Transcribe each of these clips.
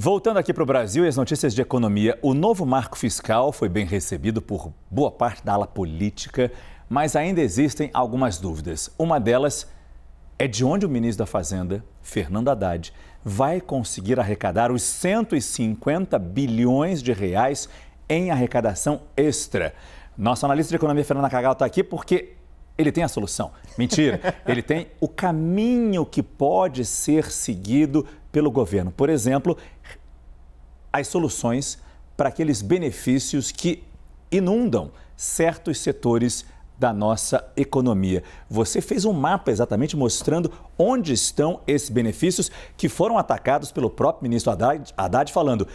Voltando aqui para o Brasil e as notícias de economia, o novo marco fiscal foi bem recebido por boa parte da ala política, mas ainda existem algumas dúvidas. Uma delas é de onde o ministro da Fazenda, Fernando Haddad, vai conseguir arrecadar os 150 bilhões de reais em arrecadação extra. Nossa analista de economia, Fernando Cagal, está aqui porque ele tem a solução. Mentira, ele tem o caminho que pode ser seguido pelo governo. Por exemplo, as soluções para aqueles benefícios que inundam certos setores da nossa economia. Você fez um mapa exatamente mostrando onde estão esses benefícios que foram atacados pelo próprio ministro Haddad, Haddad falando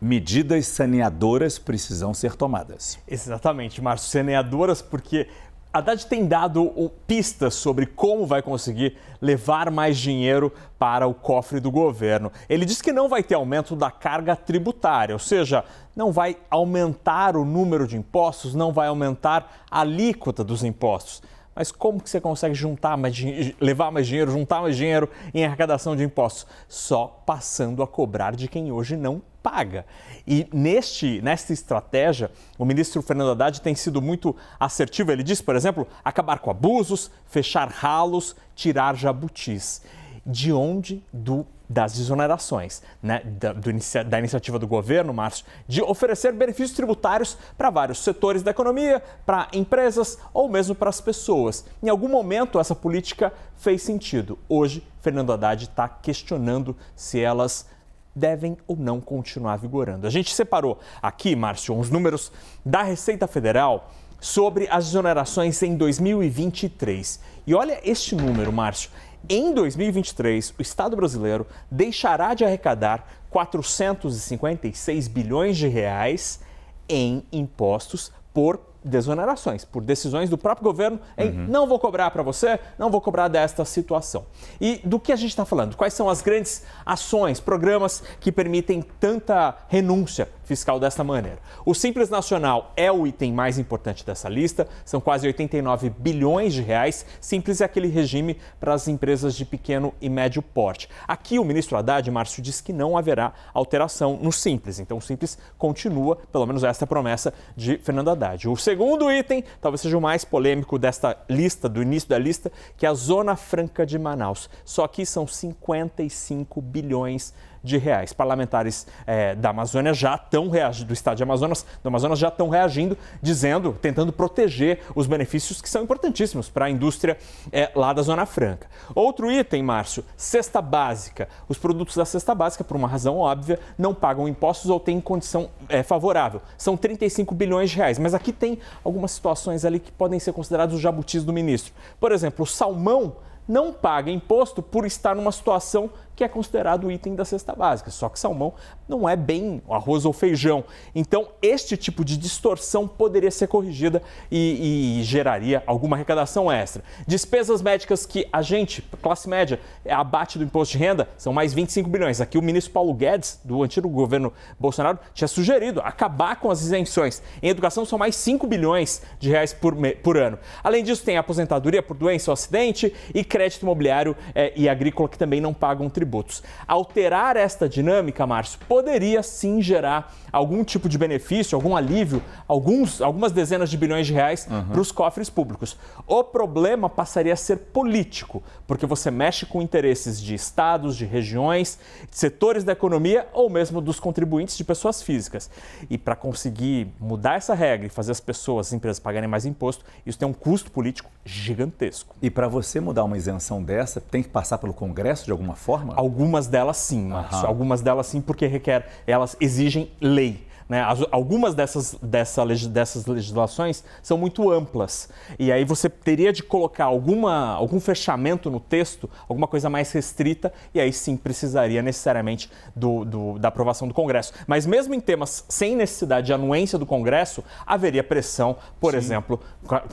medidas saneadoras precisam ser tomadas. Exatamente, Márcio. Saneadoras, porque Haddad tem dado pistas sobre como vai conseguir levar mais dinheiro para o cofre do governo. Ele diz que não vai ter aumento da carga tributária, ou seja, não vai aumentar o número de impostos, não vai aumentar a alíquota dos impostos. Mas como que você consegue juntar mais levar mais dinheiro, juntar mais dinheiro em arrecadação de impostos? Só passando a cobrar de quem hoje não paga. E neste, nesta estratégia, o ministro Fernando Haddad tem sido muito assertivo. Ele diz, por exemplo, acabar com abusos, fechar ralos, tirar jabutis. De onde? Do das desonerações, né, da, do, da, iniciativa do governo, Márcio, de oferecer benefícios tributários para vários setores da economia, para empresas ou mesmo para as pessoas. Em algum momento essa política fez sentido. Hoje, Fernando Haddad está questionando se elas devem ou não continuar vigorando. A gente separou aqui, Márcio, uns números da Receita Federal sobre as exonerações em 2023. E olha este número, Márcio. Em 2023, o Estado brasileiro deixará de arrecadar 456 bilhões de reais em impostos por desonerações, por decisões do próprio governo em uhum. não vou cobrar para você, não vou cobrar desta situação. E do que a gente está falando? Quais são as grandes ações, programas que permitem tanta renúncia fiscal desta maneira? O Simples Nacional é o item mais importante dessa lista, são quase 89 bilhões de reais. Simples é aquele regime para as empresas de pequeno e médio porte. Aqui o ministro Haddad, Márcio, diz que não haverá alteração no Simples, então o Simples continua, pelo menos esta é promessa de Fernando Haddad. O segundo item, talvez seja o mais polêmico desta lista, do início da lista, que é a Zona Franca de Manaus. Só que são 55 bilhões de de reais. Parlamentares é, da Amazônia já estão reagindo, do estado de Amazonas, do Amazonas já estão reagindo, dizendo, tentando proteger os benefícios que são importantíssimos para a indústria é, lá da Zona Franca. Outro item, Márcio, cesta básica. Os produtos da cesta básica, por uma razão óbvia, não pagam impostos ou têm condição é, favorável. São 35 bilhões de reais, mas aqui tem algumas situações ali que podem ser consideradas os jabutis do ministro. Por exemplo, o salmão não paga imposto por estar numa situação que é considerado o item da cesta básica. Só que salmão não é bem arroz ou feijão. Então, este tipo de distorção poderia ser corrigida e, e geraria alguma arrecadação extra. Despesas médicas que a gente, classe média, abate do imposto de renda são mais 25 bilhões. Aqui o ministro Paulo Guedes, do antigo governo Bolsonaro, tinha sugerido acabar com as isenções. Em educação são mais 5 bilhões de reais por, por ano. Além disso, tem aposentadoria por doença ou acidente e crédito imobiliário eh, e agrícola que também não pagam tributos. Alterar esta dinâmica, Márcio, poderia sim gerar algum tipo de benefício, algum alívio, alguns, algumas dezenas de bilhões de reais uhum. para os cofres públicos. O problema passaria a ser político, porque você mexe com interesses de estados, de regiões, de setores da economia ou mesmo dos contribuintes de pessoas físicas. E para conseguir mudar essa regra e fazer as pessoas, as empresas pagarem mais imposto, isso tem um custo político gigantesco. E para você mudar uma isenção dessa, tem que passar pelo Congresso de alguma forma? algumas delas sim, Algumas delas sim, porque requer, elas exigem lei. Né? As, algumas dessas, dessa, dessas legislações são muito amplas. E aí você teria de colocar alguma, algum fechamento no texto, alguma coisa mais restrita, e aí sim precisaria necessariamente do, do, da aprovação do Congresso. Mas mesmo em temas sem necessidade de anuência do Congresso, haveria pressão, por sim. exemplo,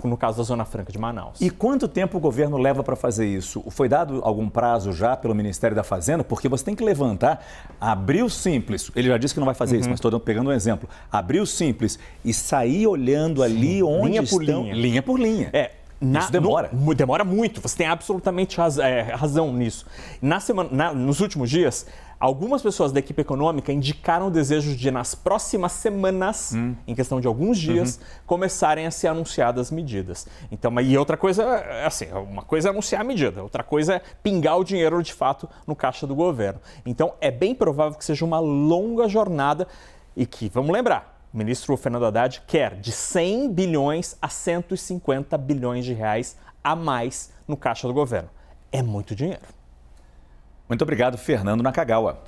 no caso da Zona Franca de Manaus. E quanto tempo o governo leva para fazer isso? Foi dado algum prazo já pelo Ministério da Fazenda? Porque você tem que levantar, abrir o simples. Ele já disse que não vai fazer uhum. isso, mas estou pegando um exemplo exemplo, abrir o Simples e sair olhando ali onde linha por Linha. linha por linha. É, na, Isso demora. No, demora muito, você tem absolutamente raz, é, razão nisso. Na semana, na, nos últimos dias, algumas pessoas da equipe econômica indicaram o desejo de, nas próximas semanas, hum. em questão de alguns dias, uhum. começarem a ser anunciadas medidas. Então, e outra coisa, é, assim, uma coisa é anunciar a medida, outra coisa é pingar o dinheiro de fato no caixa do governo. Então, é bem provável que seja uma longa jornada e que, vamos lembrar, o ministro Fernando Haddad quer de 100 bilhões a 150 bilhões de reais a mais no caixa do governo. É muito dinheiro. Muito obrigado, Fernando Nakagawa.